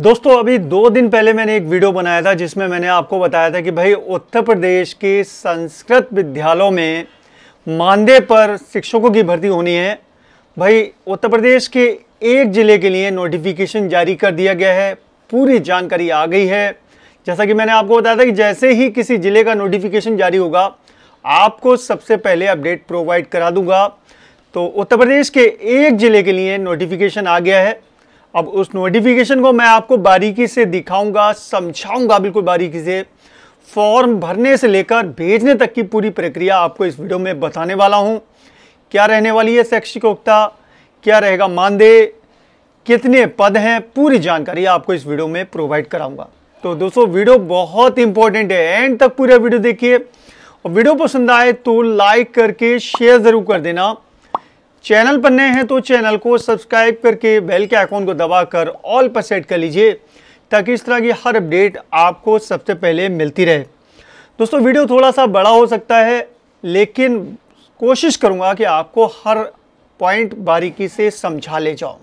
दोस्तों अभी दो दिन पहले मैंने एक वीडियो बनाया था जिसमें मैंने आपको बताया था कि भाई उत्तर प्रदेश के संस्कृत विद्यालयों में मानदेय पर शिक्षकों की भर्ती होनी है भाई उत्तर प्रदेश के एक ज़िले के लिए नोटिफिकेशन जारी कर दिया गया है पूरी जानकारी आ गई है जैसा कि मैंने आपको बताया था कि जैसे ही किसी ज़िले का नोटिफिकेशन जारी होगा आपको सबसे पहले अपडेट प्रोवाइड करा दूंगा तो उत्तर प्रदेश के एक ज़िले के लिए नोटिफिकेशन आ गया है अब उस नोटिफिकेशन को मैं आपको बारीकी से दिखाऊंगा समझाऊंगा बिल्कुल बारीकी से फॉर्म भरने से लेकर भेजने तक की पूरी प्रक्रिया आपको इस वीडियो में बताने वाला हूं क्या रहने वाली है शैक्षिकोक्ता क्या रहेगा मानदेय कितने पद हैं पूरी जानकारी आपको इस वीडियो में प्रोवाइड कराऊंगा तो दोस्तों वीडियो बहुत इंपॉर्टेंट है एंड तक पूरा वीडियो देखिए और वीडियो पसंद आए तो लाइक करके शेयर ज़रूर कर देना चैनल पर नए हैं तो चैनल को सब्सक्राइब करके बेल के आइकॉन को दबाकर ऑल पर सेट कर लीजिए ताकि इस तरह की हर अपडेट आपको सबसे पहले मिलती रहे दोस्तों वीडियो थोड़ा सा बड़ा हो सकता है लेकिन कोशिश करूँगा कि आपको हर पॉइंट बारीकी से समझा ले जाओ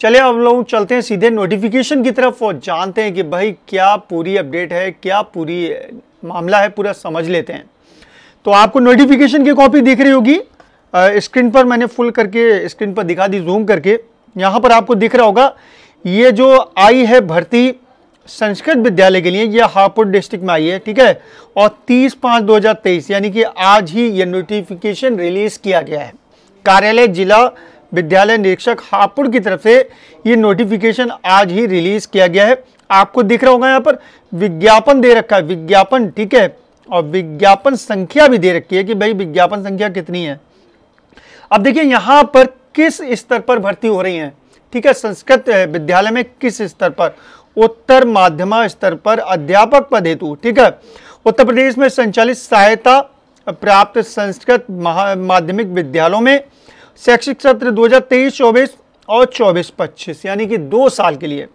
चले हम लोग चलते हैं सीधे नोटिफिकेशन की तरफ और जानते हैं कि भाई क्या पूरी अपडेट है क्या पूरी मामला है पूरा समझ लेते हैं तो आपको नोटिफिकेशन की कॉपी दिख रही होगी स्क्रीन पर मैंने फुल करके स्क्रीन पर दिखा दी जूम करके यहाँ पर आपको दिख रहा होगा ये जो आई है भर्ती संस्कृत विद्यालय के लिए यह हापुड़ डिस्ट्रिक्ट में आई है ठीक है और 30 पाँच 2023 यानी कि आज ही यह नोटिफिकेशन रिलीज किया गया है कार्यालय जिला विद्यालय निरीक्षक हापुड़ की तरफ से ये नोटिफिकेशन आज ही रिलीज किया गया है आपको दिख रहा होगा यहाँ पर विज्ञापन दे रखा है विज्ञापन ठीक है और विज्ञापन संख्या भी दे रखी है कि भाई विज्ञापन संख्या कितनी है अब देखिए यहाँ पर किस स्तर पर भर्ती हो रही हैं ठीक है संस्कृत विद्यालय में किस स्तर पर उत्तर माध्यमा स्तर पर अध्यापक पद हेतु ठीक है उत्तर प्रदेश में संचालित सहायता प्राप्त संस्कृत माध्यमिक विद्यालयों में शैक्षिक सत्र 2023-24 और 24-25 यानी कि दो साल के लिए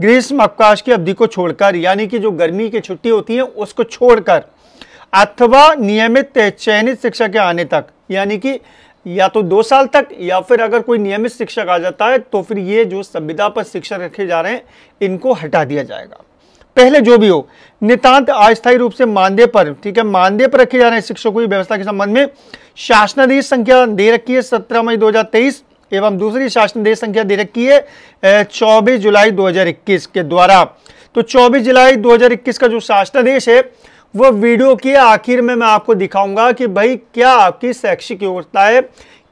ग्रीष्म अवकाश की अवधि को छोड़कर यानी कि जो गर्मी की छुट्टी होती है उसको छोड़कर अथवा नियमित चयनित शिक्षा के आने तक यानी कि या तो दो साल तक या फिर अगर कोई नियमित शिक्षक आ जाता है तो फिर ये जो संविदा पर शिक्षक रखे जा रहे हैं इनको हटा दिया जाएगा पहले जो भी हो नितांत अस्थायी रूप से मानदेय पर ठीक है मानदेय पर रखे जा रहे हैं शिक्षकों की व्यवस्था के संबंध में शासनादेश संख्या दे रखी है सत्रह मई दो एवं दूसरी शासनादेश संख्या दे रखी है चौबीस जुलाई दो के द्वारा तो चौबीस जुलाई दो का जो शासनादेश है वो वीडियो के आखिर में मैं आपको दिखाऊंगा कि भाई क्या आपकी शैक्षिक योग्यता है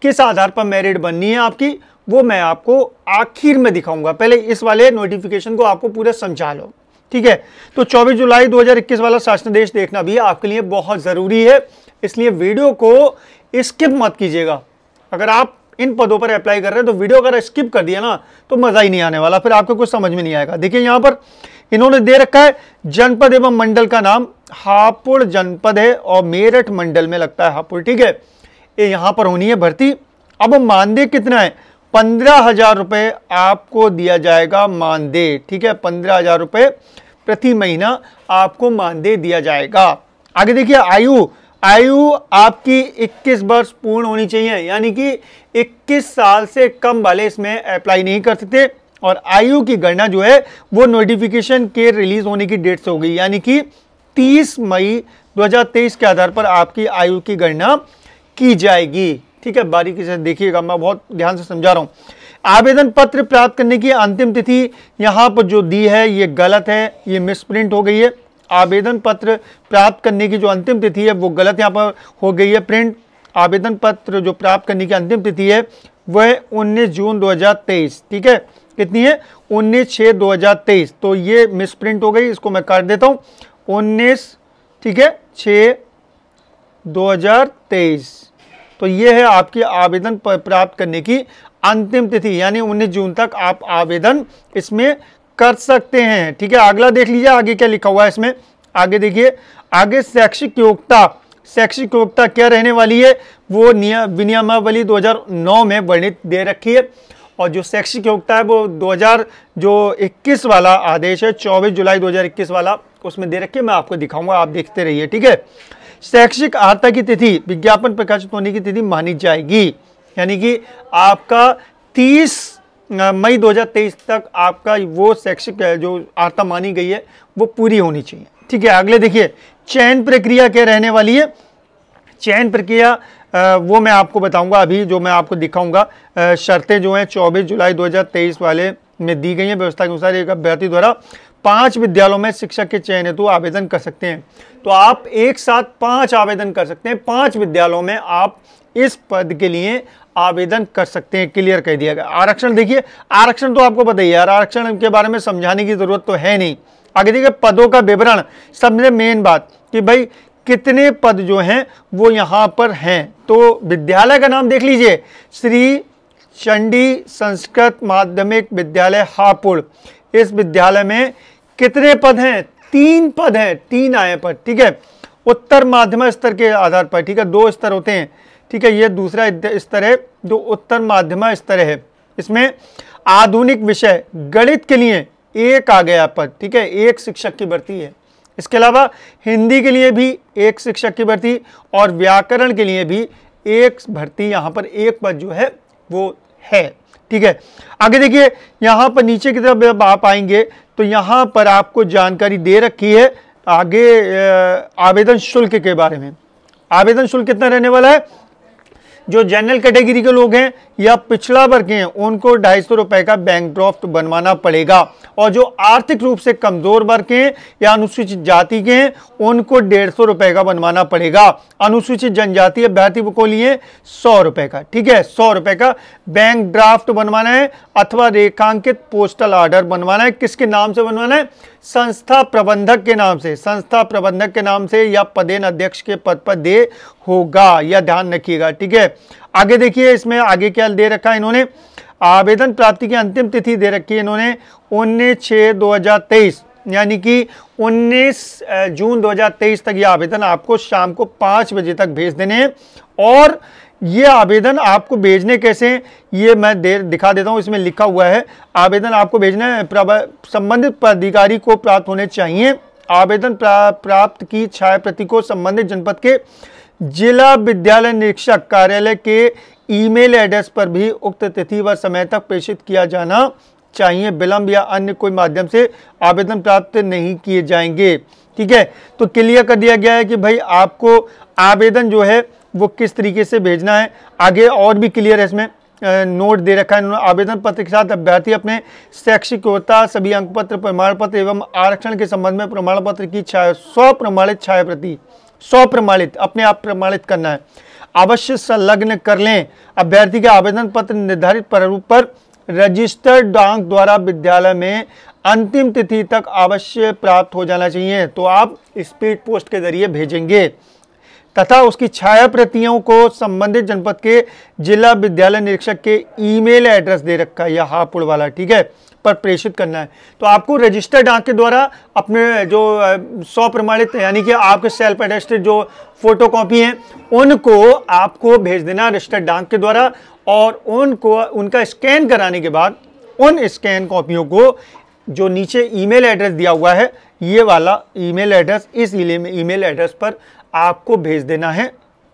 किस आधार पर मेरिट बननी है आपकी वो मैं आपको आखिर में दिखाऊंगा पहले इस वाले नोटिफिकेशन को आपको पूरा समझा लो ठीक है तो 24 जुलाई 2021 वाला शासन देश देखना भी आपके लिए बहुत ज़रूरी है इसलिए वीडियो को स्किप मत कीजिएगा अगर आप इन पदों पर अप्लाई कर रहे हैं तो वीडियो अगर स्किप कर दिया ना तो मज़ा ही नहीं आने वाला फिर आपको कुछ समझ में नहीं आएगा देखिए यहाँ पर इन्होंने दे रखा है जनपद एवं मंडल का नाम हापुड़ जनपद है और मेरठ मंडल में लगता है हापुड़ ठीक है ये यहाँ पर होनी है भर्ती अब मानदेय कितना है पंद्रह हजार रुपये आपको दिया जाएगा मानदेय ठीक है पंद्रह हजार रुपये प्रति महीना आपको मानदेय दिया जाएगा आगे देखिए आयु आयु आपकी 21 वर्ष पूर्ण होनी चाहिए यानी कि 21 साल से कम वाले इसमें अप्लाई नहीं कर सकते और आयु की गणना जो है वो नोटिफिकेशन के रिलीज होने की डेट से हो गई यानी कि 30 मई 2023 के आधार पर आपकी आयु की गणना की जाएगी ठीक है बारीकी से देखिएगा मैं बहुत ध्यान से समझा रहा हूँ आवेदन पत्र प्राप्त करने की अंतिम तिथि यहाँ पर जो दी है ये गलत है ये मिसप्रिंट हो गई है आवेदन पत्र प्राप्त करने की जो अंतिम तिथि है वो गलत यहाँ पर हो गई है प्रिंट आवेदन पत्र जो प्राप्त करने की अंतिम तिथि है वह 19 जून 2023 ठीक है कितनी है उन्नीस छः दो हज़ार तेईस तो ये मिस प्रिंट हो गई इसको मैं काट देता हूँ उन्नीस ठीक है छ दो हज़ार तेईस तो ये है आपकी आवेदन प्राप्त करने की अंतिम तिथि यानी उन्नीस जून तक आप आवेदन इसमें कर सकते हैं ठीक है अगला देख लीजिए आगे क्या लिखा हुआ है इसमें आगे देखिए आगे शैक्षिक योग्यता शैक्षिक योग्यता क्या रहने वाली है वो नियम विनियमावली 2009 में वर्णित दे रखी है और जो शैक्षिक योग्यता है वो 2000 जो इक्कीस वाला आदेश है 24 जुलाई 2021 वाला उसमें दे रखिए मैं आपको दिखाऊंगा आप देखते रहिए ठीक है शैक्षिक आर्ता की तिथि विज्ञापन प्रकाशित होने की तिथि मानी जाएगी यानी कि आपका तीस मई 2023 तक आपका वो शैक्षिक जो आर्ता मानी गई है वो पूरी होनी चाहिए ठीक है अगले देखिए चयन प्रक्रिया क्या रहने वाली है चयन प्रक्रिया वो मैं आपको बताऊंगा अभी जो मैं आपको दिखाऊंगा शर्तें जो हैं 24 जुलाई 2023 वाले में दी गई हैं व्यवस्था के अनुसार एक अभ्यर्थी द्वारा पांच विद्यालयों में शिक्षक के चयन हेतु आवेदन कर सकते हैं तो आप एक साथ पांच आवेदन कर सकते हैं पांच विद्यालयों में आप इस पद के लिए आवेदन कर सकते हैं क्लियर कह दिया गया आरक्षण देखिए आरक्षण तो आपको पता ही यार आरक्षण के बारे में समझाने की जरूरत तो है नहीं आगे देखिए पदों का विवरण सबसे मेन बात कि भाई कितने पद जो हैं वो यहाँ पर हैं तो विद्यालय का नाम देख लीजिए श्री चंडी संस्कृत माध्यमिक विद्यालय हापुड़ इस विद्यालय में कितने पद हैं तीन पद हैं तीन आए पद ठीक है उत्तर माध्यम स्तर के आधार पर ठीक है दो स्तर होते हैं ठीक है ये दूसरा स्तर है जो उत्तर माध्यम स्तर है इसमें आधुनिक विषय गणित के लिए एक आ गया पद ठीक है एक शिक्षक की भर्ती है इसके अलावा हिंदी के लिए भी एक शिक्षक की भर्ती और व्याकरण के लिए भी एक भर्ती यहाँ पर एक पद जो है वो है ठीक है आगे देखिए यहाँ पर नीचे की तरफ जब आप आएंगे तो यहाँ पर आपको जानकारी दे रखी है आगे आवेदन शुल्क के बारे में आवेदन शुल्क कितना रहने वाला है जो जनरल कैटेगरी के लोग हैं या पिछड़ा वर्ग हैं उनको ढाई सौ रुपये का बैंक ड्राफ्ट बनवाना पड़ेगा और जो आर्थिक रूप से कमज़ोर वर्ग हैं या अनुसूचित जाति के हैं उनको डेढ़ सौ रुपये का बनवाना पड़ेगा अनुसूचित जनजाति अभ्यर्थी को लिए सौ रुपये का ठीक है सौ रुपये का बैंक ड्राफ्ट बनवाना है अथवा रेखांकित पोस्टल ऑर्डर बनवाना है किसके नाम से बनवाना है संस्था प्रबंधक के नाम से संस्था प्रबंधक के नाम से या पदेन अध्यक्ष के पद पर दे होगा यह ध्यान रखिएगा ठीक है आगे देखिए इसमें आगे क्या दे रखा है इन्होंने आवेदन प्राप्ति की अंतिम तिथि दे रखी है इन्होंने उन्नीस छः दो यानी कि 19 जून 2023 तक यह आवेदन आपको शाम को पाँच बजे तक भेज देने और ये आवेदन आपको भेजने कैसे ये मैं दे दिखा देता हूँ इसमें लिखा हुआ है आवेदन आपको भेजना है संबंधित पदाधिकारी को प्राप्त होने चाहिए आवेदन प्रा, प्राप्त की छाया प्रति को संबंधित जनपद के जिला विद्यालय निरीक्षक कार्यालय के ईमेल एड्रेस पर भी उक्त तिथि व समय तक प्रेषित किया जाना चाहिए विलंब या अन्य कोई माध्यम से आवेदन प्राप्त नहीं किए जाएंगे ठीक है तो क्लियर कर दिया गया है कि भाई आपको आवेदन जो है वो किस तरीके से भेजना है आगे और भी क्लियर है इसमें नोट दे रखा है आवेदन पत्र के साथ अभ्यर्थी अपने शैक्षिकता सभी अंक पत्र प्रमाण पत्र एवं आरक्षण के संबंध में प्रमाण पत्र की छाया सौ प्रमाणित छाया प्रति सौ प्रमाणित अपने आप प्रमाणित करना है अवश्य संलग्न कर लें अभ्यर्थी के आवेदन पत्र निर्धारित प्रारूप पर रजिस्टर्ड डाक द्वारा विद्यालय में अंतिम तिथि तक अवश्य प्राप्त हो जाना चाहिए तो आप स्पीड पोस्ट के जरिए भेजेंगे तथा उसकी छाया प्रतियों को संबंधित जनपद के जिला विद्यालय निरीक्षक के ईमेल एड्रेस दे रखा है या हापुड़ वाला ठीक है पर प्रेषित करना है तो आपको रजिस्टर डाक के द्वारा अपने जो सौ प्रमाणित यानी कि आपके सेल्फ एडेस्टेड जो फोटो कॉपी हैं उनको आपको भेज देना रजिस्टर डाक के द्वारा और उनको उनका स्कैन कराने के बाद उन स्कैन कॉपियों को जो नीचे ईमेल एड्रेस दिया हुआ है ये वाला ईमेल एड्रेस इस ईमेल एड्रेस पर आपको भेज देना है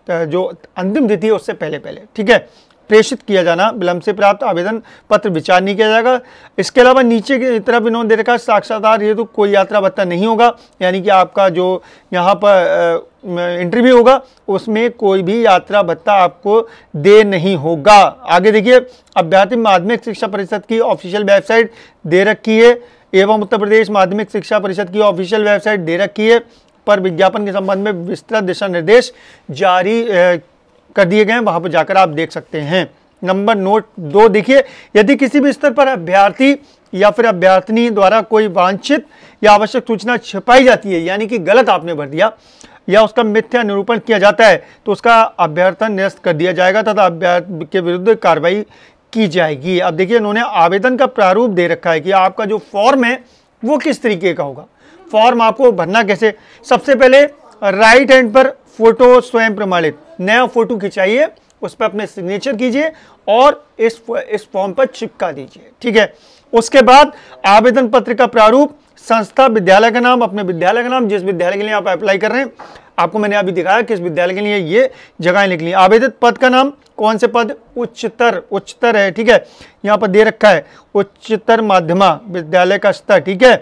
तो जो अंतिम तिथि है उससे पहले पहले ठीक है प्रेषित किया जाना विलंब से प्राप्त आवेदन पत्र विचार नहीं किया जाएगा इसके अलावा नीचे की तरफ इन्होंने दे रखा साक्षात्कार ये तो कोई यात्रा भत्ता नहीं होगा यानी कि आपका जो यहाँ पर इंटरव्यू होगा उसमें कोई भी यात्रा भत्ता आपको दे नहीं होगा आगे देखिए अभ्यार्थी माध्यमिक शिक्षा परिषद की ऑफिशियल वेबसाइट दे रखी है एवं उत्तर प्रदेश माध्यमिक शिक्षा परिषद की ऑफिशियल वेबसाइट दे रखी है पर विज्ञापन के संबंध में विस्तृत दिशा निर्देश जारी कर दिए गए हैं वहां पर जाकर आप देख सकते हैं नंबर नोट दो देखिए यदि किसी भी स्तर पर अभ्यर्थी या फिर अभ्यर्थिनी द्वारा कोई वांछित या आवश्यक सूचना छिपाई जाती है यानी कि गलत आपने भर दिया या उसका मिथ्या निरूपण किया जाता है तो उसका अभ्यर्थन निरस्त कर दिया जाएगा तथा अभ्यर्थ के विरुद्ध कार्रवाई की जाएगी अब देखिए उन्होंने आवेदन का प्रारूप दे रखा है कि आपका जो फॉर्म है वो किस तरीके का होगा फॉर्म आपको भरना कैसे सबसे पहले राइट हैंड पर फोटो स्वयं प्रमाणित नया फोटो खिंचाइए उस पर अपने सिग्नेचर कीजिए और इस इस फॉर्म पर चिपका दीजिए ठीक है उसके बाद आवेदन पत्र का प्रारूप संस्था विद्यालय का नाम अपने विद्यालय का नाम जिस विद्यालय के लिए आप अप्लाई कर रहे हैं आपको मैंने अभी दिखाया किस विद्यालय के लिए ये जगह लिख ली आवेदित पद का नाम कौन से पद उच्चतर उच्चतर है ठीक है यहाँ पर दे रखा है उच्चतर माध्यमा विद्यालय का स्तर ठीक है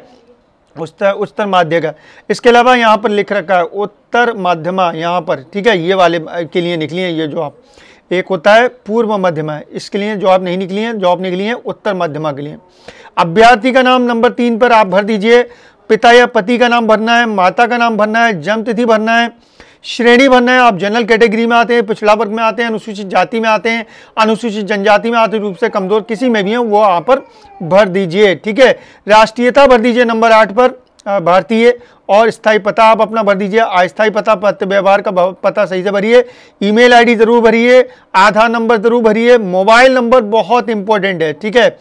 उत्तर उत्तर माध्य का इसके अलावा यहाँ पर लिख रखा है उत्तर माध्यमा यहाँ पर ठीक है ये वाले के लिए निकली हैं ये जो आप एक होता है पूर्व मध्यमा इसके लिए जॉब नहीं निकली है जॉब निकली है उत्तर मध्यमा के लिए अभ्यर्थी का नाम नंबर तीन पर आप भर दीजिए पिता या पति का नाम भरना है माता का नाम भरना है जन्म तिथि भरना है श्रेणी बनना है आप जनरल कैटेगरी में आते हैं पिछड़ा वर्ग में आते हैं अनुसूचित जाति में आते हैं अनुसूचित जनजाति में आते रूप से कमज़ोर किसी में भी हैं वो वहाँ पर भर दीजिए ठीक है राष्ट्रीयता भर दीजिए नंबर आठ पर भारतीय और स्थायी पता आप अपना भर दीजिए अस्थायी पता पत्र व्यवहार का पता सही से भरिए ईमेल आईडी ज़रूर भरिए आधार नंबर ज़रूर भरिए मोबाइल नंबर बहुत इंपॉर्टेंट है ठीक है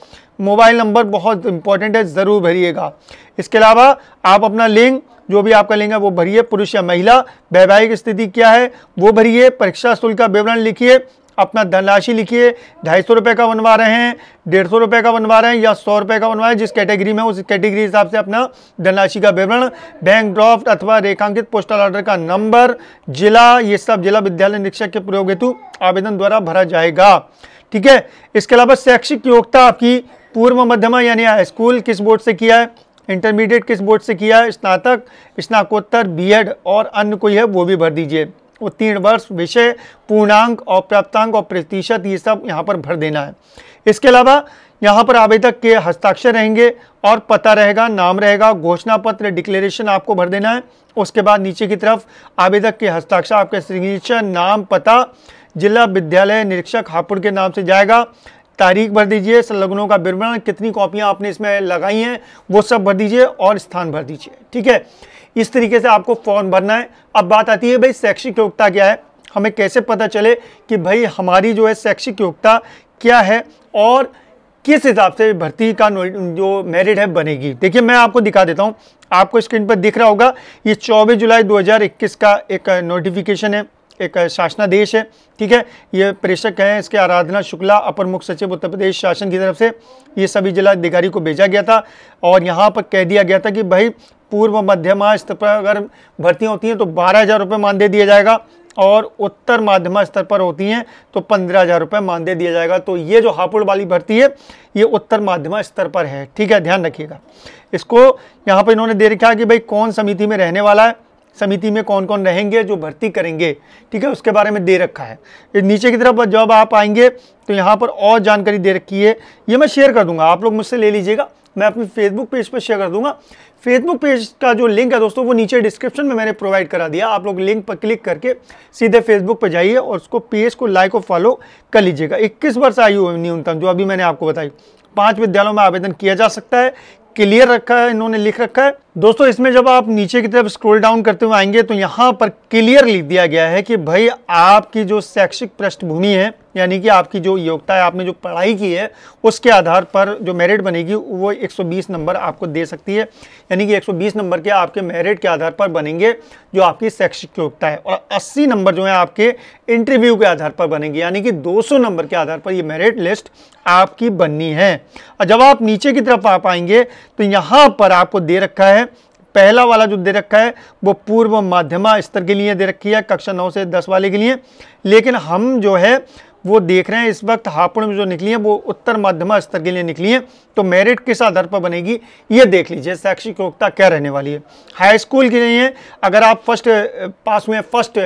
मोबाइल नंबर बहुत इंपॉर्टेंट है ज़रूर भरिएगा इसके अलावा आप अपना लिंक जो भी आपका लिंग है वो भरिए पुरुष या महिला वैवाहिक स्थिति क्या है वो भरिए परीक्षा शुल्क का विवरण लिखिए अपना धनराशि लिखिए ढाई सौ रुपये का बनवा रहे हैं डेढ़ सौ रुपये का बनवा रहे हैं या सौ रुपये का बनवा रहे हैं जिस कैटेगरी में उस कैटेगरी हिसाब से अपना धनराशि का विवरण बैंक ड्राफ्ट अथवा रेखांकित पोस्टल ऑर्डर का नंबर जिला ये सब जिला विद्यालय निरीक्षक के प्रयोग हेतु आवेदन द्वारा भरा जाएगा ठीक है इसके अलावा शैक्षिक योग्यता आपकी पूर्व मध्यमा यानी हाई स्कूल किस बोर्ड से किया है इंटरमीडिएट किस बोर्ड से किया है स्नातक स्नाकोत्तर बीएड और अन्य कोई है वो भी भर दीजिए उत्तीर्ण वर्ष विषय पूर्णांक और प्राप्तांक और प्रतिशत ये सब यहाँ पर भर देना है इसके अलावा यहाँ पर आवेदक के हस्ताक्षर रहेंगे और पता रहेगा नाम रहेगा घोषणा पत्र डिक्लेरेशन आपको भर देना है उसके बाद नीचे की तरफ आवेदक के हस्ताक्षर आपके सिग्नेचर नाम पता जिला विद्यालय निरीक्षक हापुड़ के नाम से जाएगा तारीख भर दीजिए संलग्नों का विवरण कितनी कॉपियां आपने इसमें लगाई हैं वो सब भर दीजिए और स्थान भर दीजिए ठीक है इस तरीके से आपको फॉर्म भरना है अब बात आती है भाई शैक्षिक योग्यता क्या है हमें कैसे पता चले कि भाई हमारी जो है शैक्षिक योग्यता क्या है और किस हिसाब से भर्ती का जो मेरिट है बनेगी देखिए मैं आपको दिखा देता हूँ आपको स्क्रीन पर दिख रहा होगा ये 24 जुलाई 2021 का एक नोटिफिकेशन है एक शासनादेश है ठीक है ये प्रेषक हैं इसके आराधना शुक्ला अपर मुख्य सचिव उत्तर प्रदेश शासन की तरफ से ये सभी जिला अधिकारी को भेजा गया था और यहाँ पर कह दिया गया था कि भाई पूर्व मध्यमा स्तर पर अगर भर्तियाँ होती हैं तो बारह हज़ार रुपये मानदेय दिया जाएगा और उत्तर माध्यमा स्तर पर होती हैं तो पंद्रह हज़ार रुपये मानदेय दिया जाएगा तो ये जो हापुड़ वाली भर्ती है ये उत्तर माध्यमा स्तर पर है ठीक है ध्यान रखिएगा इसको यहाँ पर इन्होंने दे रखा है कि भाई कौन समिति में रहने वाला है समिति में कौन कौन रहेंगे जो भर्ती करेंगे ठीक है उसके बारे में दे रखा है नीचे की तरफ जब आप आएंगे तो यहाँ पर और जानकारी दे रखी है ये मैं शेयर कर दूंगा आप लोग मुझसे ले लीजिएगा मैं अपनी फेसबुक पेज पर शेयर कर दूंगा फेसबुक पेज का जो लिंक है दोस्तों वो नीचे डिस्क्रिप्शन में मैंने प्रोवाइड करा दिया आप लोग लिंक पर क्लिक करके सीधे फेसबुक पर जाइए और उसको पेज को लाइक और फॉलो कर लीजिएगा इक्कीस वर्ष आयु न्यूनतम जो अभी मैंने आपको बताई पाँच विद्यालयों में आवेदन किया जा सकता है क्लियर रखा है इन्होंने लिख रखा है दोस्तों इसमें जब आप नीचे की तरफ स्क्रॉल डाउन करते हुए आएंगे तो यहाँ पर क्लियर लिख दिया गया है कि भाई आपकी जो शैक्षिक पृष्ठभूमि है यानी कि आपकी जो योग्यता है आपने जो पढ़ाई की है उसके आधार पर जो मेरिट बनेगी वो 120 नंबर आपको दे सकती है यानी कि 120 नंबर के आपके मेरिट के आधार पर बनेंगे जो आपकी शैक्षिक योग्यता है और अस्सी नंबर जो है आपके इंटरव्यू के आधार पर बनेंगे यानी कि दो नंबर के आधार पर ये मेरिट लिस्ट आपकी बननी है और जब आप नीचे की तरफ आ पाएंगे तो यहाँ पर आपको दे रखा है पहला वाला जो दे रखा है वो पूर्व माध्यमा स्तर के लिए दे रखी है कक्षा नौ से दस वाले के लिए लेकिन हम जो है वो देख रहे हैं इस वक्त हापुड़ में जो निकली है वो उत्तर माध्यमा स्तर के लिए निकली है तो मेरिट किस आधार पर बनेगी ये देख लीजिए शैक्षिक योग्यता क्या रहने वाली है हाई स्कूल की नहीं है अगर आप फर्स्ट पास हुए फर्स्ट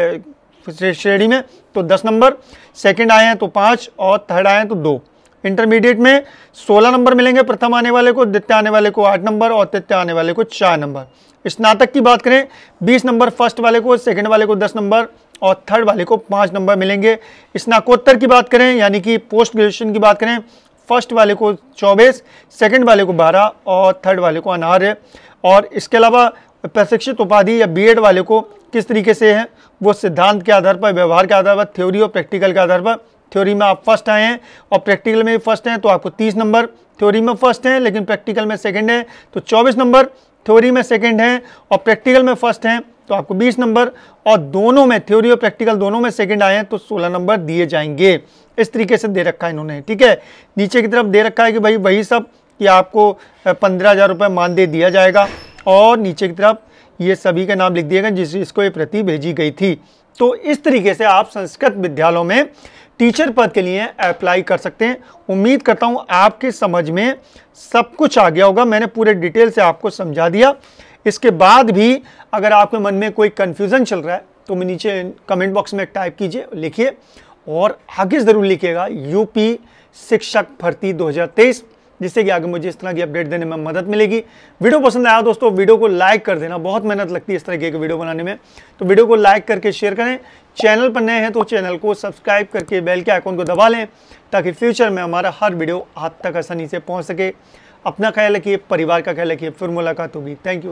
श्रेणी में तो दस नंबर सेकेंड आए हैं तो पाँच और थर्ड आए हैं तो दो इंटरमीडिएट में 16 नंबर मिलेंगे प्रथम आने वाले को द्वितीय आने वाले को आठ नंबर और तृतीय आने वाले को चार नंबर स्नातक की बात करें बीस नंबर फर्स्ट वाले को सेकेंड वाले को दस नंबर और थर्ड वाले को पाँच नंबर मिलेंगे स्नाकोत्तर की बात करें यानी कि पोस्ट ग्रेजुएशन की बात करें फर्स्ट वाले को चौबीस सेकेंड वाले को बारह और थर्ड वाले को अनार्य और इसके अलावा प्रशिक्षित उपाधि या बी वाले को किस तरीके से है वो सिद्धांत के आधार पर व्यवहार के आधार पर थ्योरी और प्रैक्टिकल के आधार पर थ्योरी में आप फर्स्ट आए हैं और प्रैक्टिकल में भी फर्स्ट हैं तो आपको तीस नंबर थ्योरी में फर्स्ट हैं लेकिन प्रैक्टिकल में सेकेंड हैं तो चौबीस नंबर थ्योरी में सेकेंड हैं और प्रैक्टिकल में फर्स्ट हैं तो आपको 20 नंबर और दोनों में थ्योरी और प्रैक्टिकल दोनों में सेकंड आए हैं तो 16 नंबर दिए जाएंगे इस तरीके से दे रखा है इन्होंने ठीक है नीचे की तरफ दे रखा है कि भाई वही सब कि आपको पंद्रह हज़ार रुपये मानदेय दिया जाएगा और नीचे की तरफ ये सभी का नाम लिख दिएगा जिस इसको ये प्रति भेजी गई थी तो इस तरीके से आप संस्कृत विद्यालयों में टीचर पद के लिए अप्लाई कर सकते हैं उम्मीद करता हूँ आपके समझ में सब कुछ आ गया होगा मैंने पूरे डिटेल से आपको समझा दिया इसके बाद भी अगर आपके मन में कोई कन्फ्यूज़न चल रहा है तो मैं नीचे कमेंट बॉक्स में टाइप कीजिए लिखिए और आगे ज़रूर लिखिएगा यूपी शिक्षक भर्ती 2023 जिससे कि आगे मुझे इस तरह की अपडेट देने में मदद मिलेगी वीडियो पसंद आया दोस्तों वीडियो को लाइक कर देना बहुत मेहनत लगती है इस तरह की वीडियो बनाने में तो वीडियो को लाइक करके शेयर करें चैनल पर नए हैं तो चैनल को सब्सक्राइब करके बेल के आइकॉन को दबा लें ताकि फ्यूचर में हमारा हर वीडियो आप तक आसानी से पहुँच सके अपना ख्याल रखिए परिवार का ख्याल रखिए फिर मुलाकात होगी थैंक यू